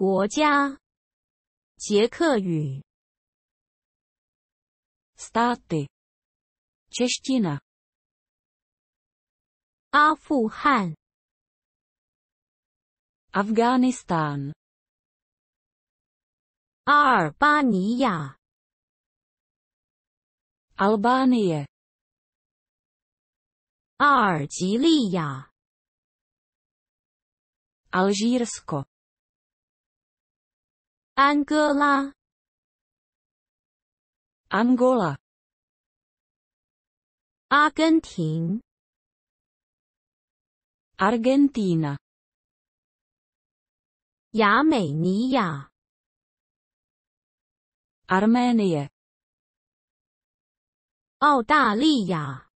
国家：捷克语，斯拉蒂，t i n a 阿富汗，Afghanistan。阿尔巴尼亚，b a n i 亚，阿尔及利亚，阿尔及尔斯科。安哥拉，Angola，阿根廷，Argentina，亚美尼亚，Armenia，澳大利亚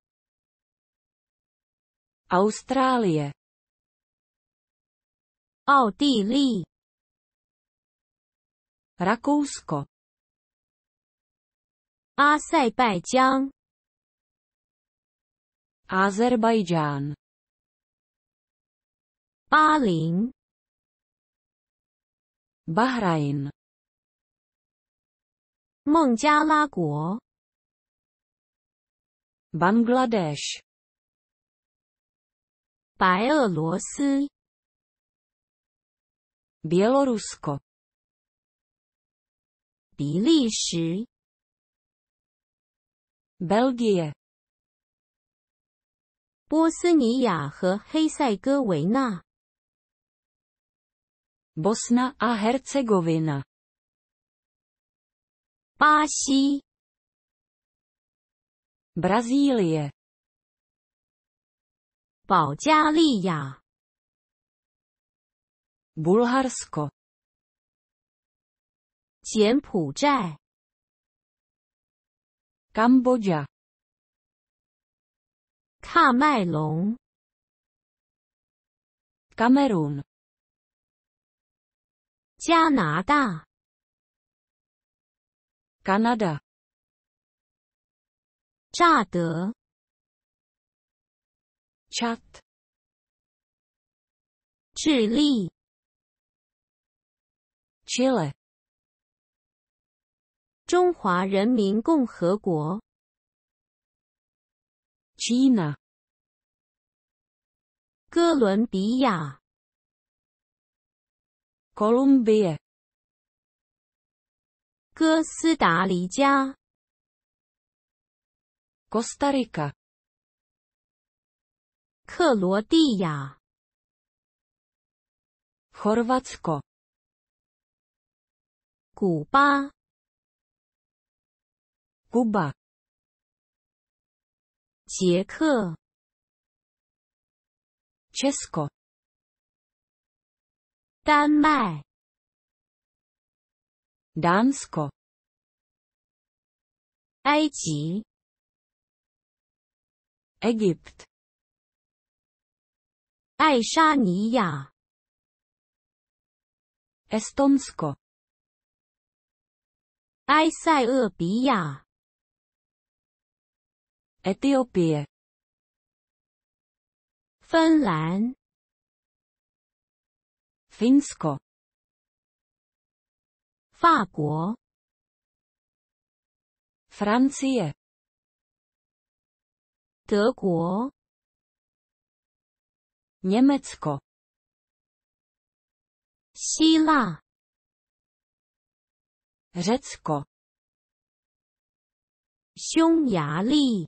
，Australia，奥地利。Rakousko. Azerbajdžán. Azerbajdžán. Bálin. Bahrajn. Bělorusko. 比利时 （Belgium）、波斯尼亚和黑塞哥维纳 b o s n a a Hercegovina）、巴西 b r a z i l i a 保加利亚 b u l h a r s k o 柬埔寨 （Cambodia）、喀麦隆 （Cameroon）、加拿大 （Canada）、乍得 （Chad）、智利 （Chile）。中华人民共和国，China，哥伦比亚，Colombia，哥斯达黎加，Costa Rica，克罗地亚，Hrvatsko，古巴。Cuba. 捷克 Chesco. 丹麦 Dansko. 埃及 Egypt. 爱沙尼亚 Estonsko. 埃塞俄比亚 Etiopie. Finland. Finsko. 法国 Francie. 德国 Německo. 希腊 Řecko. 匈牙利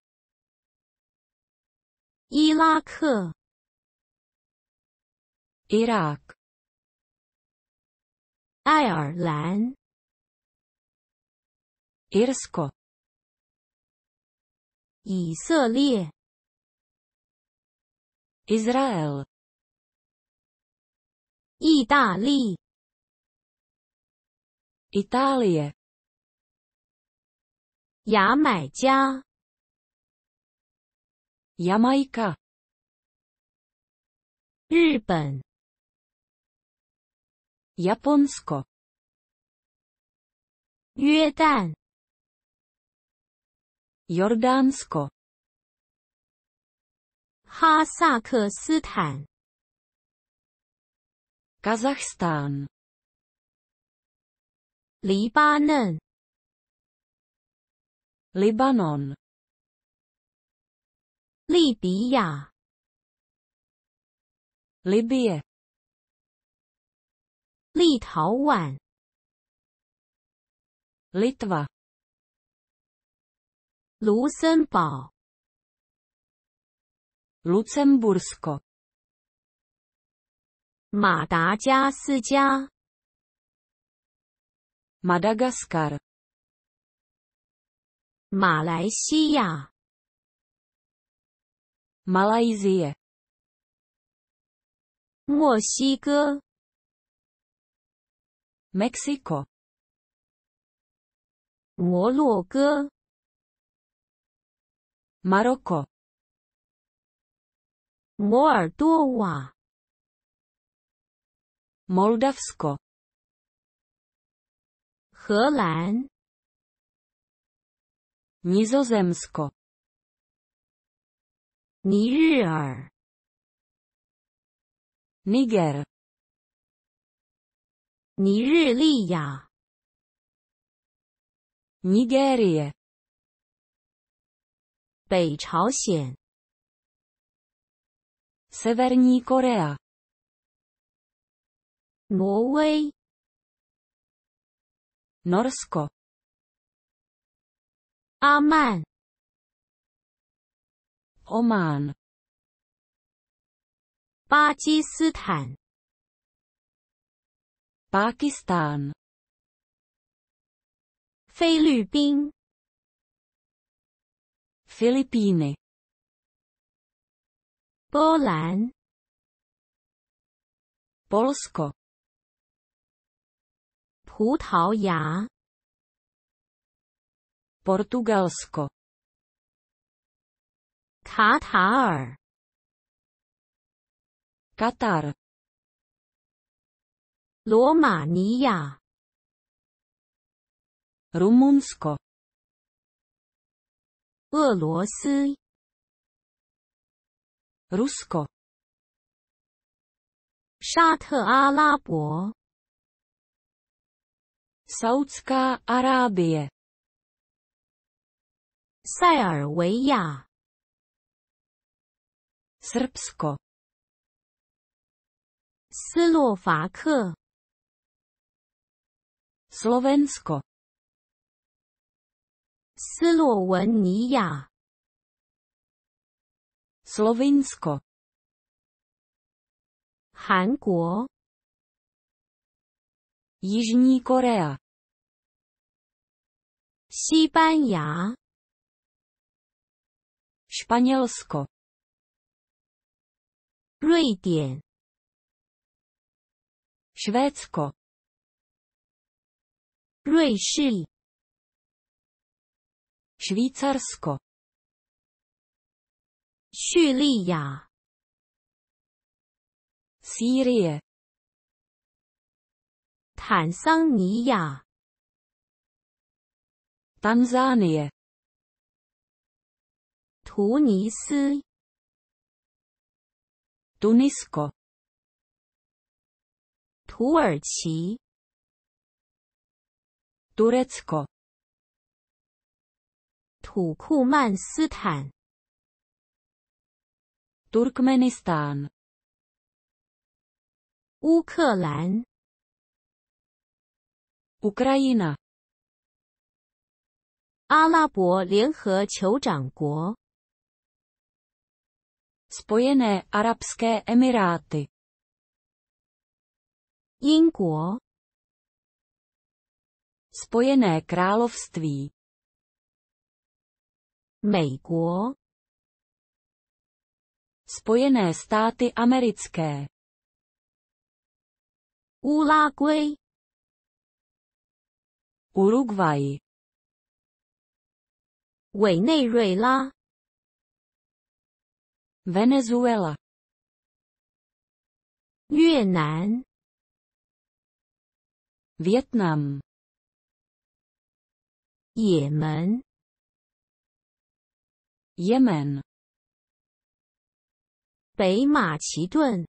伊拉克，Iraq，爱尔兰 i r e l a n 以色列，Israel，意大利 i t a l i a 牙买加。ヤマイカ、日本、p o ポンスコ、约旦、ヨルダンスコ、ハザクスタン、カザクスタン、リバノン、リバノン。利比亚 （Libya）、立陶宛 （Lithuania）、卢森堡 （Luxembourg）、马达加斯加 （Madagascar）、马来西亚。Malaysia. Mexiko. Meksiko. 摩洛哥 Maroko. 摩尔多瓦 Moldawsko. 荷兰 Nizozemsko. 尼日尔，Niger，尼日利亚，Nigeria，北朝鲜，Severní Korea，挪威，Norsko，阿曼。Oman，巴基斯坦，Pakistan，菲律宾，Filipine，波兰，Bolsko，葡萄牙，Portugalsko。卡塔尔 q a 尔。罗马尼亚 r o m a n s k o 俄罗斯 r u s k o 沙特阿拉伯，Saudi Arabia，塞尔维亚。Srbsko, Srbsko 斯洛伐克 Slovensko Slovenia. Slovinsko 韩国 Jižní Korea 西班牙 Španělsko 瑞典，Svetsko；瑞士 s c h w i z a r s k o 叙利亚，Syrie；坦桑尼亚 t a n z a n i a 突尼斯。多尼斯科，土耳其，土尔克，土库曼斯坦，土库曼斯坦，乌克兰，乌克兰，阿拉伯联合酋长国。Spojené arabské emiráty. 英国 Spojené království. 美国 Spojené státy americké. 乌拉圭 Uruguay. 委内瑞拉 Venezuela Vietnam. Vietnam Yemen, Yemen 北马其顿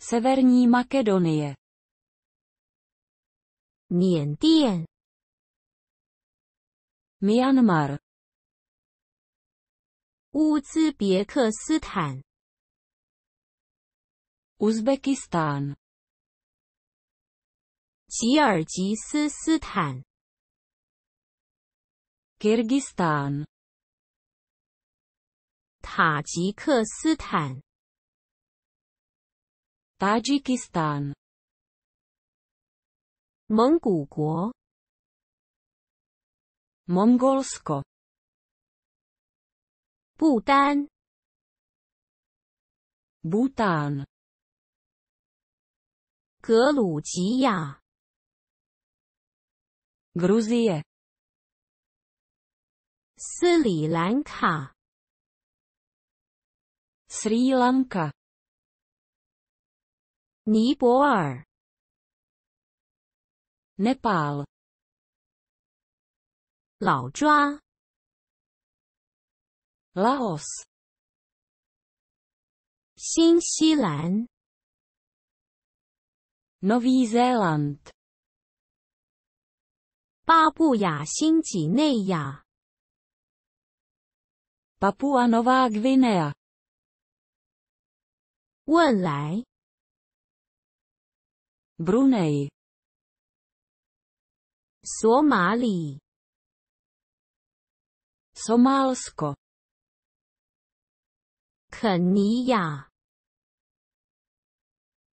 Severní Makedonie Mientien. Myanmar 乌兹别克斯坦 （Uzbekistan）、吉尔吉斯斯坦 （Kyrgyzstan）、塔吉克斯坦 （Tajikistan）、蒙古国 （Mongolsko）。不丹，Bhutan；格鲁吉亚，Georgia；斯里兰卡，Sri Lanka；尼泊尔，Nepal；老抓。Laos 新西兰 Nový Zéland 巴布亚新几内亚 Papua Nová Gvinea 汶莱 Brunei 索马里 Somálsko 肯尼亚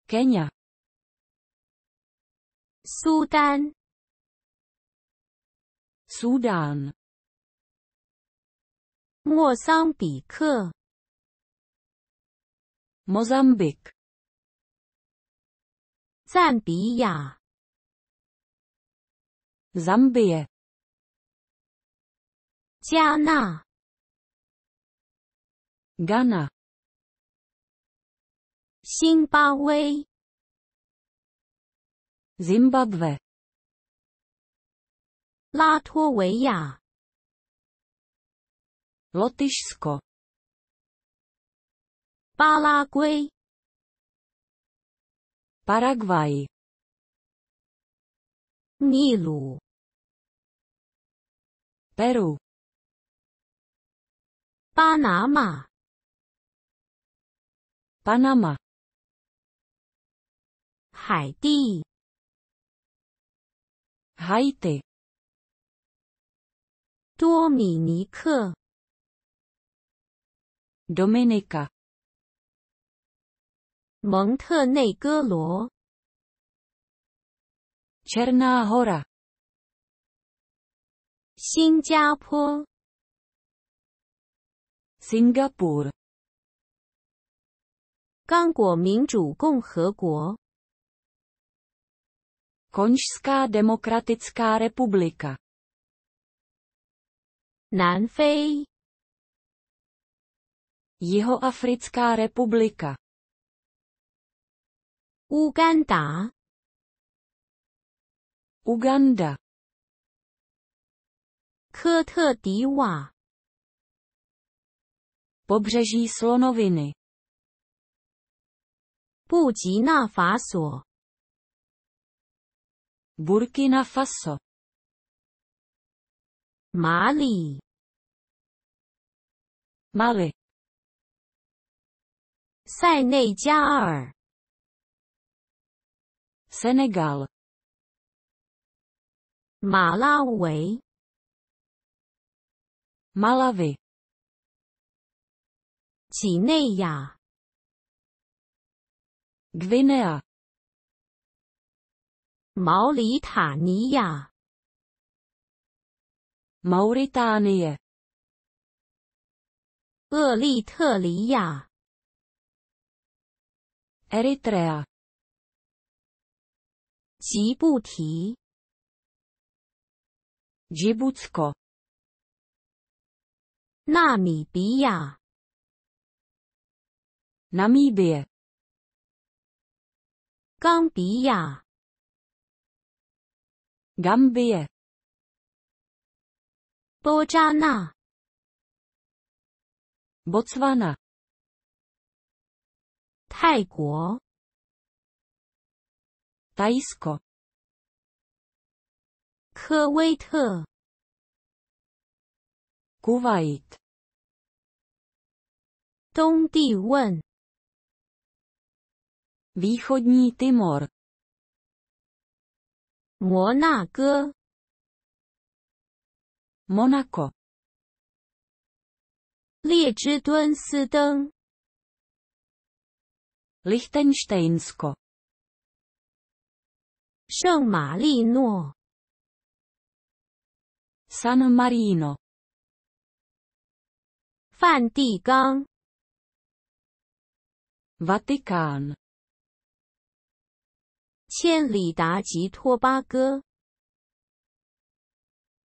，Kenya，苏丹，Sudan，莫桑比克，Mozambique，赞比亚，Zambia，加纳。Ghana Zimbabwe, Zimbabwe 拉脱维亚 Lotyšsko Paraguay, Paraguay 秘鲁 Peru Panama. 巴拿马、海地、海地、多米尼克、Dominica、蒙特内哥罗、ч e r n a Hora 新加坡、Singapore。刚果民主共和国。Konžská demokratická republika, Jihoafrická republika. Uganda. Uganda. pobřeží slonoviny. 布吉纳法索，Burkina Faso，马里，Mali，塞内加尔，Senegal，马拉维，Malawi，几内亚。Guinea. Mauritania. Mauritania. Eritrea. Eritrea. Djibouti. Djibutsko. Namibia. Namibia. 冈比亚、Gambia。波扎纳、Botswana。泰国、Taisko。科威特、Kuwait。东帝汶。Východní Timor. Monaco. Liechtenstein. Liechtensteinsko. San Marino. San Marino. Vatikán. 千里达吉托巴哥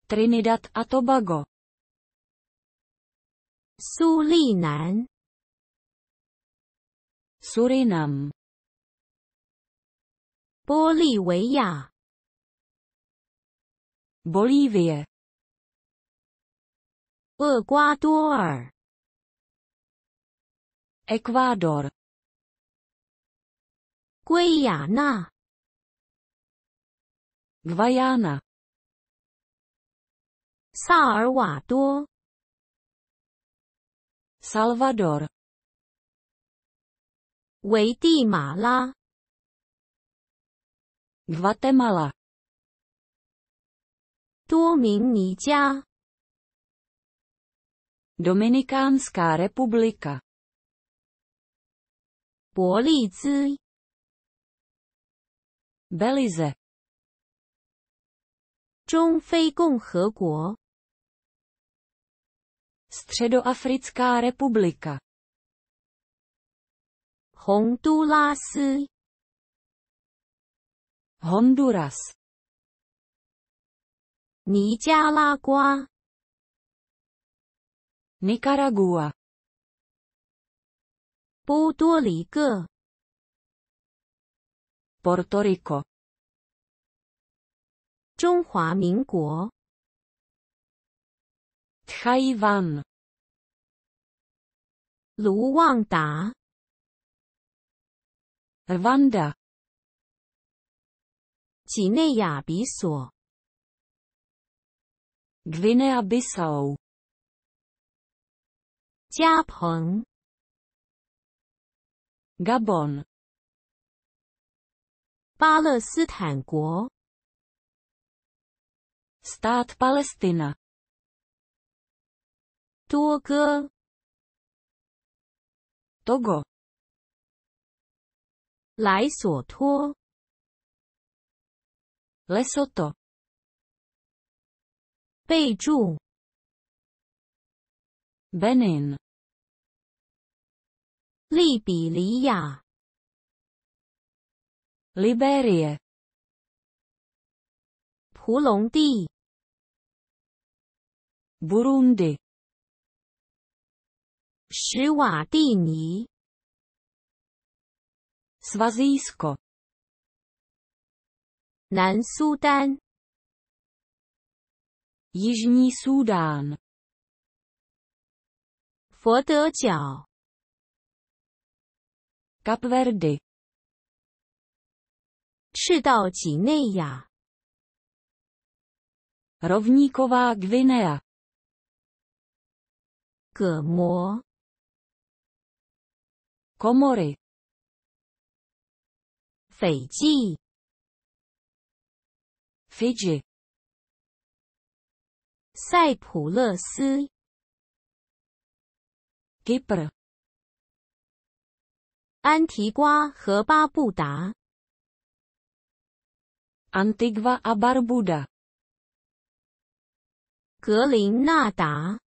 trinidad a t o b a g o 苏利南 surinam 玻利维亚 bolivia 厄瓜多尔 ecuador 圭亚那 Salvador, Salvador, Guatemala, Dominikánská republika, Gvajana. 萨尔瓦多，Salvador，危地马拉，Guatemala，多明尼加，Dominikánská Belize. 中非共和国。Středoafrická republika. Honduras. Honduras. Nicaragua. Nicaragua. Puerto Rico. Puerto Rico. 中华民国，Taiwan，卢旺达，Rwanda，几内亚比索，Guinea-Bissau，加蓬，Gabon，巴勒斯坦国。State Palestine，a 图尔，图戈，莱索托，莱索 o 备注，Benin，利比里亚，Liberia，普隆蒂。Burundi. Šiwatini. Svazísko. Nan Sudan. Jižní Súdán. Fodeťau. Kapverdy. Čidao Rovníková Gvinea. 莫摩，Comore，斐济，Fiji，塞浦勒斯，Gibraltar，安提瓜和巴布达，Antigua a Barbuda，格林纳达。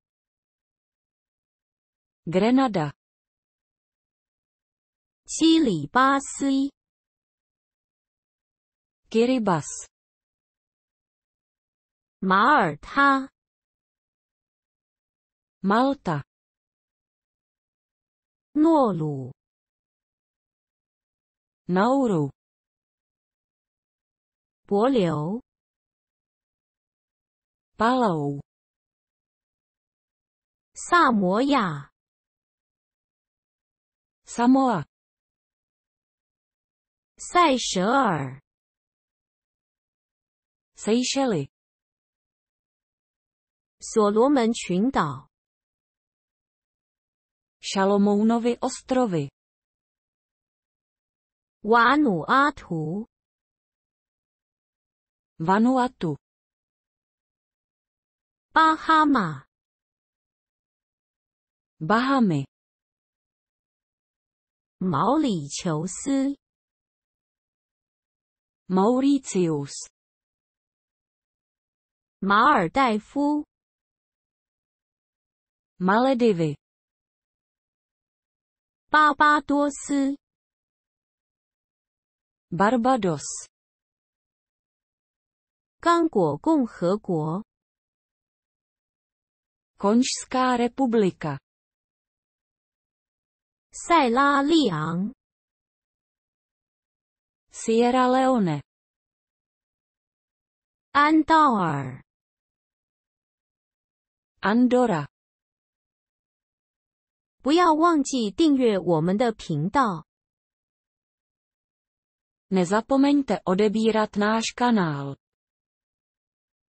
Grenada, 塞里巴斯 Kiribas, 马耳他 Malta, 诺鲁 Nauru, 帛琉 Palau, 撒摩亚 Samoa, ostrovy, Vanuatu, Vanuatu, Bahama, ostrovy，瓦努阿图，Vanuatu，巴哈马，Bahamy。毛里求斯，Mauritius，马尔代夫，Maldives，巴巴多斯，Barbados，刚果共和国 k o n g s k a Republika。塞拉利昂，Sierra Leone，安道尔，Andorra，不要忘记订阅我们的频道。Ne zapomněte odebírat náš kanál。